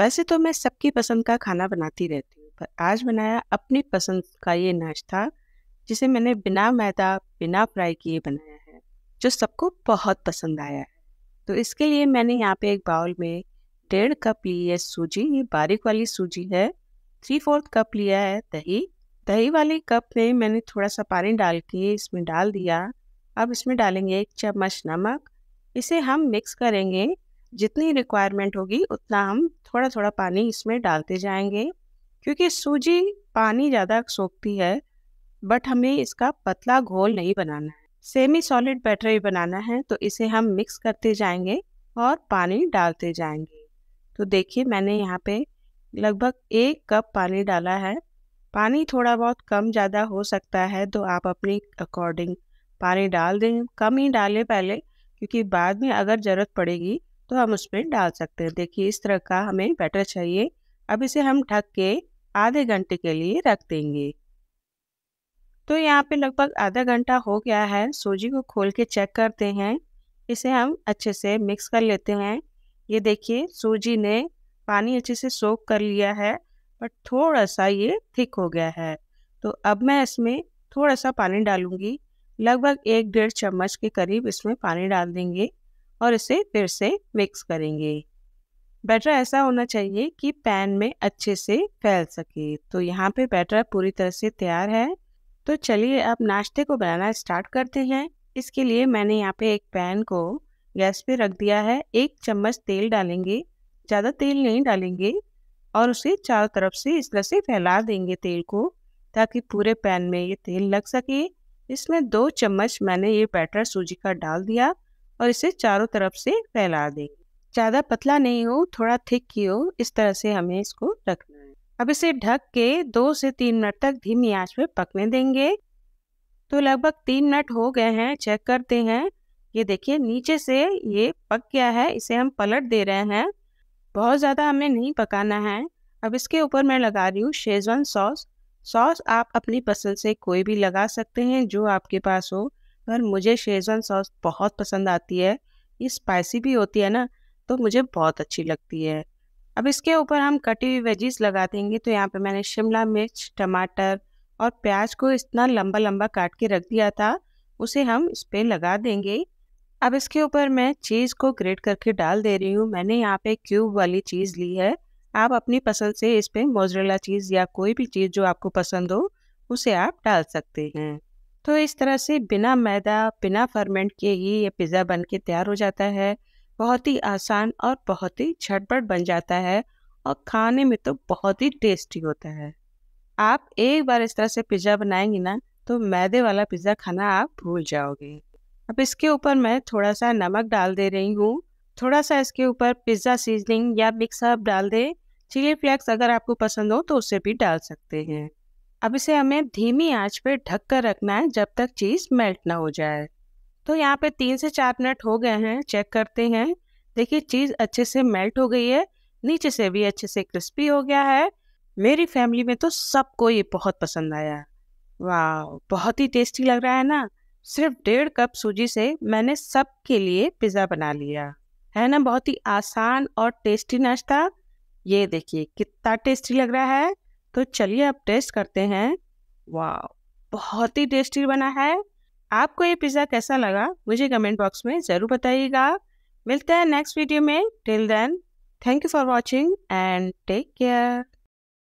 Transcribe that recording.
वैसे तो मैं सबकी पसंद का खाना बनाती रहती हूँ पर आज बनाया अपनी पसंद का ये नाश्ता जिसे मैंने बिना मैदा बिना फ्राई किए बनाया है जो सबको बहुत पसंद आया है तो इसके लिए मैंने यहाँ पे एक बाउल में डेढ़ कप ली है सूजी ये बारीक वाली सूजी है थ्री फोर्थ कप लिया है दही दही वाले कप में मैंने थोड़ा सा पानी डाल के इसमें डाल दिया अब इसमें डालेंगे एक चम्मच नमक इसे हम मिक्स करेंगे जितनी रिक्वायरमेंट होगी उतना हम थोड़ा थोड़ा पानी इसमें डालते जाएंगे क्योंकि सूजी पानी ज़्यादा सोखती है बट हमें इसका पतला घोल नहीं बनाना है सेमी सॉलिड बैटर ही बनाना है तो इसे हम मिक्स करते जाएंगे और पानी डालते जाएंगे तो देखिए मैंने यहाँ पे लगभग एक कप पानी डाला है पानी थोड़ा बहुत कम ज़्यादा हो सकता है तो आप अपनी अकॉर्डिंग पानी डाल दें कम ही डालें पहले क्योंकि बाद में अगर ज़रूरत पड़ेगी तो हम उसमें डाल सकते हैं देखिए इस तरह का हमें बैटर चाहिए अब इसे हम ढक के आधे घंटे के लिए रख देंगे तो यहाँ पे लगभग आधा घंटा हो गया है सूजी को खोल के चेक करते हैं इसे हम अच्छे से मिक्स कर लेते हैं ये देखिए सूजी ने पानी अच्छे से सोख कर लिया है बट थोड़ा सा ये थिक हो गया है तो अब मैं इसमें थोड़ा सा पानी डालूंगी लगभग एक डेढ़ चम्मच के करीब इसमें पानी डाल देंगे और इसे फिर से मिक्स करेंगे बैटर ऐसा होना चाहिए कि पैन में अच्छे से फैल सके तो यहाँ पे बैटर पूरी तरह से तैयार है तो चलिए अब नाश्ते को बनाना स्टार्ट करते हैं इसके लिए मैंने यहाँ पे एक पैन को गैस पे रख दिया है एक चम्मच तेल डालेंगे ज़्यादा तेल नहीं डालेंगे और उसे चारों तरफ से इस तरह से फैला देंगे तेल को ताकि पूरे पैन में ये तेल लग सके इसमें दो चम्मच मैंने ये बैटर सूजी का डाल दिया और इसे चारों तरफ से फैला देंगे ज़्यादा पतला नहीं हो थोड़ा थिक ही हो इस तरह से हमें इसको रखना है अब इसे ढक के दो से तीन मिनट तक धीमी आंच पे पकने देंगे तो लगभग तीन मिनट हो गए हैं चेक करते हैं ये देखिए नीचे से ये पक गया है इसे हम पलट दे रहे हैं बहुत ज़्यादा हमें नहीं पकाना है अब इसके ऊपर मैं लगा रही हूँ शेजवान सॉस सॉस आप अपनी पसंद से कोई भी लगा सकते हैं जो आपके पास हो पर मुझे शेजवान सॉस बहुत पसंद आती है ये स्पाइसी भी होती है ना तो मुझे बहुत अच्छी लगती है अब इसके ऊपर हम कटी हुई वेजीज लगा देंगे तो यहाँ पे मैंने शिमला मिर्च टमाटर और प्याज को इतना लंबा लंबा काट के रख दिया था उसे हम इस पर लगा देंगे अब इसके ऊपर मैं चीज़ को ग्रेट करके डाल दे रही हूँ मैंने यहाँ पे क्यूब वाली चीज़ ली है आप अपनी पसंद से इस पर मोजरेला चीज़ या कोई भी चीज़ जो आपको पसंद हो उसे आप डाल सकते हैं तो इस तरह से बिना मैदा बिना फर्मेंट किए ही ये पिज़्ज़ा बन के तैयार हो जाता है बहुत ही आसान और बहुत ही झटपट बन जाता है और खाने में तो बहुत ही टेस्टी होता है आप एक बार इस तरह से पिज़्ज़ा बनाएंगे ना तो मैदे वाला पिज़्ज़ा खाना आप भूल जाओगे अब इसके ऊपर मैं थोड़ा सा नमक डाल दे रही हूँ थोड़ा सा इसके ऊपर पिज़्ज़ा सीजनिंग या मिक्सअप डाल दें चिली फ्लेक्स अगर आपको पसंद हो तो उसे भी डाल सकते हैं अब इसे हमें धीमी आंच पे ढक कर रखना है जब तक चीज़ मेल्ट ना हो जाए तो यहाँ पे तीन से चार मिनट हो गए हैं चेक करते हैं देखिए चीज़ अच्छे से मेल्ट हो गई है नीचे से भी अच्छे से क्रिस्पी हो गया है मेरी फैमिली में तो सबको ये बहुत पसंद आया वाह बहुत ही टेस्टी लग रहा है ना सिर्फ डेढ़ कप सूजी से मैंने सब के लिए पिज़्ज़ा बना लिया है ना बहुत ही आसान और टेस्टी नाश्ता ये देखिए कितना टेस्टी लग रहा है तो चलिए अब टेस्ट करते हैं वाह बहुत ही टेस्टी बना है आपको ये पिज़्ज़ा कैसा लगा मुझे कमेंट बॉक्स में ज़रूर बताइएगा मिलते हैं नेक्स्ट वीडियो में till then thank you for watching and take care